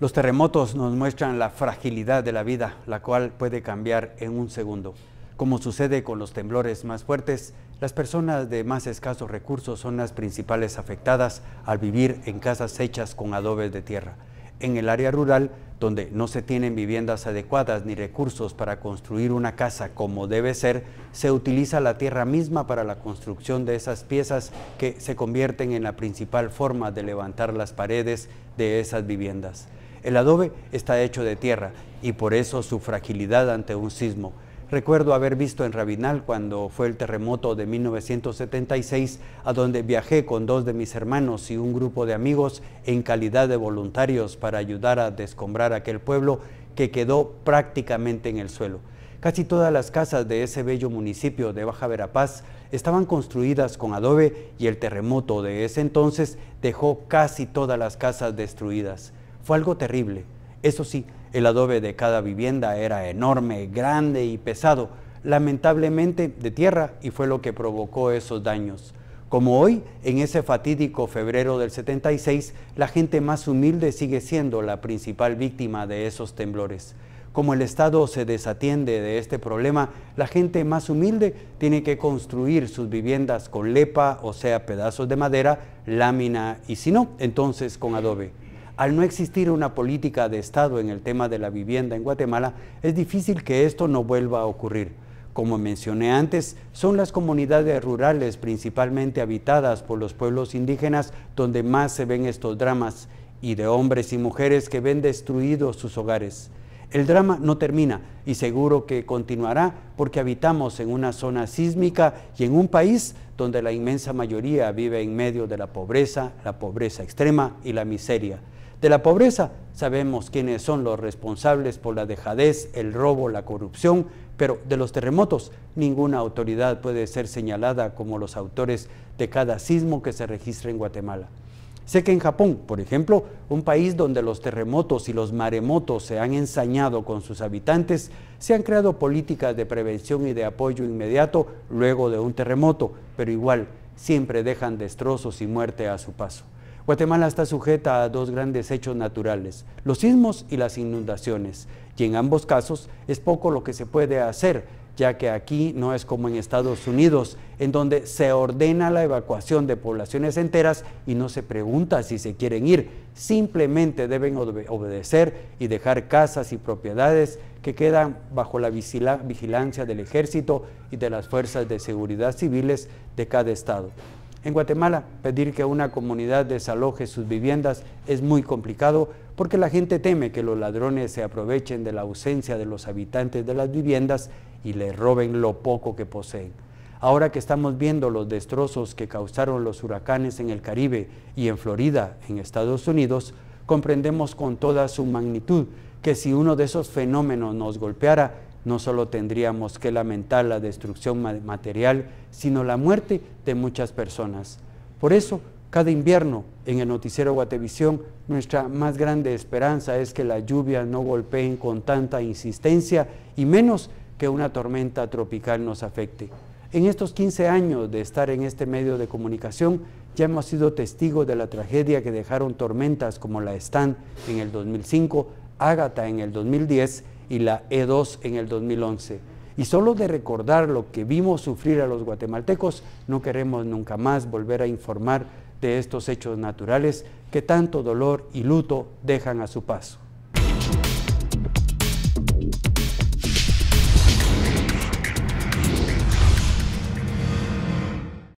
Los terremotos nos muestran la fragilidad de la vida, la cual puede cambiar en un segundo. Como sucede con los temblores más fuertes, las personas de más escasos recursos son las principales afectadas al vivir en casas hechas con adobes de tierra. En el área rural, donde no se tienen viviendas adecuadas ni recursos para construir una casa como debe ser, se utiliza la tierra misma para la construcción de esas piezas que se convierten en la principal forma de levantar las paredes de esas viviendas. El adobe está hecho de tierra y por eso su fragilidad ante un sismo. Recuerdo haber visto en Rabinal cuando fue el terremoto de 1976, a donde viajé con dos de mis hermanos y un grupo de amigos en calidad de voluntarios para ayudar a descombrar aquel pueblo que quedó prácticamente en el suelo. Casi todas las casas de ese bello municipio de Baja Verapaz estaban construidas con adobe y el terremoto de ese entonces dejó casi todas las casas destruidas. Fue algo terrible. Eso sí, el adobe de cada vivienda era enorme, grande y pesado, lamentablemente de tierra, y fue lo que provocó esos daños. Como hoy, en ese fatídico febrero del 76, la gente más humilde sigue siendo la principal víctima de esos temblores. Como el Estado se desatiende de este problema, la gente más humilde tiene que construir sus viviendas con lepa, o sea, pedazos de madera, lámina y si no, entonces con adobe al no existir una política de Estado en el tema de la vivienda en Guatemala, es difícil que esto no vuelva a ocurrir. Como mencioné antes, son las comunidades rurales principalmente habitadas por los pueblos indígenas donde más se ven estos dramas y de hombres y mujeres que ven destruidos sus hogares. El drama no termina y seguro que continuará porque habitamos en una zona sísmica y en un país donde la inmensa mayoría vive en medio de la pobreza, la pobreza extrema y la miseria. De la pobreza sabemos quiénes son los responsables por la dejadez, el robo, la corrupción, pero de los terremotos ninguna autoridad puede ser señalada como los autores de cada sismo que se registra en Guatemala. Sé que en Japón, por ejemplo, un país donde los terremotos y los maremotos se han ensañado con sus habitantes, se han creado políticas de prevención y de apoyo inmediato luego de un terremoto, pero igual siempre dejan destrozos y muerte a su paso. Guatemala está sujeta a dos grandes hechos naturales, los sismos y las inundaciones, y en ambos casos es poco lo que se puede hacer, ya que aquí no es como en Estados Unidos, en donde se ordena la evacuación de poblaciones enteras y no se pregunta si se quieren ir, simplemente deben obedecer y dejar casas y propiedades que quedan bajo la vigilancia del ejército y de las fuerzas de seguridad civiles de cada estado. En Guatemala, pedir que una comunidad desaloje sus viviendas es muy complicado porque la gente teme que los ladrones se aprovechen de la ausencia de los habitantes de las viviendas y les roben lo poco que poseen. Ahora que estamos viendo los destrozos que causaron los huracanes en el Caribe y en Florida, en Estados Unidos, comprendemos con toda su magnitud que si uno de esos fenómenos nos golpeara, no solo tendríamos que lamentar la destrucción material, sino la muerte de muchas personas. Por eso, cada invierno en el noticiero Guatevisión, nuestra más grande esperanza es que las lluvias no golpeen con tanta insistencia y menos que una tormenta tropical nos afecte. En estos 15 años de estar en este medio de comunicación, ya hemos sido testigos de la tragedia que dejaron tormentas como la Stan en el 2005, Ágata en el 2010 y la E2 en el 2011. Y solo de recordar lo que vimos sufrir a los guatemaltecos, no queremos nunca más volver a informar de estos hechos naturales que tanto dolor y luto dejan a su paso.